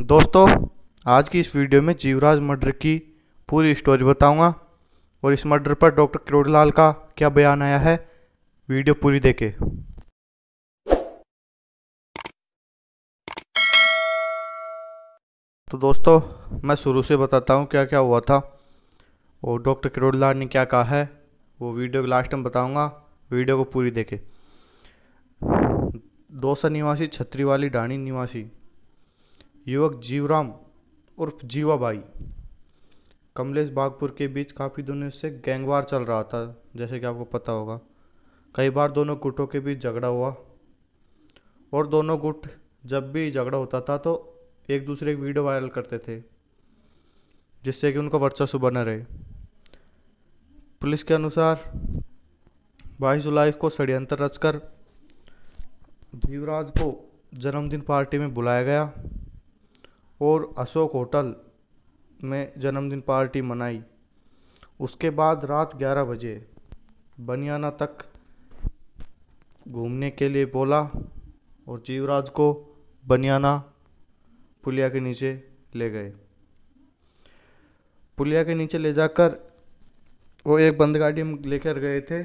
दोस्तों आज की इस वीडियो में जीवराज मर्डर की पूरी स्टोरी बताऊंगा और इस मर्डर पर डॉक्टर किरोड़ीलाल का क्या बयान आया है वीडियो पूरी देखें तो दोस्तों मैं शुरू से बताता हूँ क्या क्या हुआ था और डॉक्टर किरोड़ीलाल ने क्या कहा है वो वीडियो को लास्ट में बताऊँगा वीडियो को पूरी देखें दो सौ निवासी छतरी वाली डाणी निवासी युवक जीवराम उर्फ जीवाबाई कमलेश बागपुर के बीच काफ़ी दिनों से गैंगवार चल रहा था जैसे कि आपको पता होगा कई बार दोनों गुटों के बीच झगड़ा हुआ और दोनों गुट जब भी झगड़ा होता था तो एक दूसरे की वीडियो वायरल करते थे जिससे कि उनका वर्चस्व बना रहे पुलिस के अनुसार बाईस जुलाई को षडयंत्र रचकर जीवराज को जन्मदिन पार्टी में बुलाया गया और अशोक होटल में जन्मदिन पार्टी मनाई उसके बाद रात ग्यारह बजे बनियाना तक घूमने के लिए बोला और जीवराज को बनियाना पुलिया के नीचे ले गए पुलिया के नीचे ले जाकर वो एक बंद गाड़ी में लेकर गए थे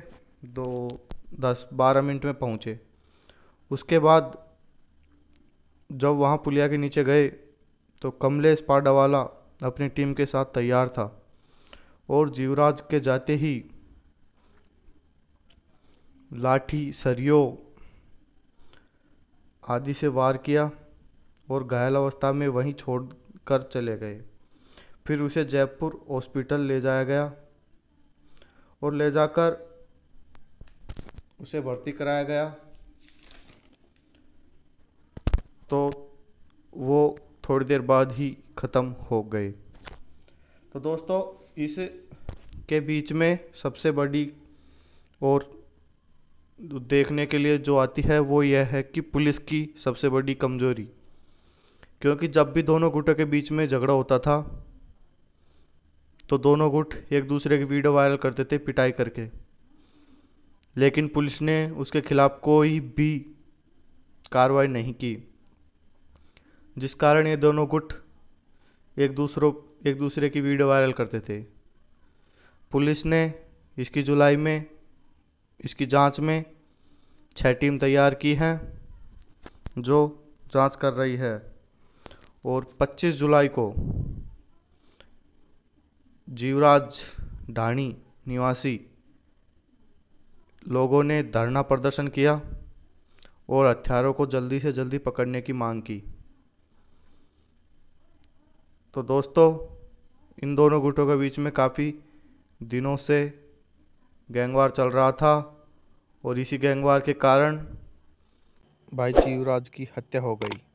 दो दस बारह मिनट में पहुँचे उसके बाद जब वहाँ पुलिया के नीचे गए तो कमलेश पाडावाला अपनी टीम के साथ तैयार था और जीवराज के जाते ही लाठी सरियो आदि से वार किया और घायल अवस्था में वहीं छोड़कर चले गए फिर उसे जयपुर हॉस्पिटल ले जाया गया और ले जाकर उसे भर्ती कराया गया तो वो थोड़ी देर बाद ही ख़त्म हो गए तो दोस्तों इस के बीच में सबसे बड़ी और देखने के लिए जो आती है वो यह है कि पुलिस की सबसे बड़ी कमजोरी क्योंकि जब भी दोनों गुटों के बीच में झगड़ा होता था तो दोनों गुट एक दूसरे की वीडियो वायरल करते थे पिटाई करके लेकिन पुलिस ने उसके खिलाफ़ कोई भी कार्रवाई नहीं की जिस कारण ये दोनों गुट एक दूसरों एक दूसरे की वीडियो वायरल करते थे पुलिस ने इसकी जुलाई में इसकी जांच में छः टीम तैयार की हैं जो जांच कर रही है और 25 जुलाई को जीवराज ढाणी निवासी लोगों ने धरना प्रदर्शन किया और हथियारों को जल्दी से जल्दी पकड़ने की मांग की तो दोस्तों इन दोनों गुटों के बीच में काफ़ी दिनों से गैंगवार चल रहा था और इसी गैंगवार के कारण भाई शिवराज की हत्या हो गई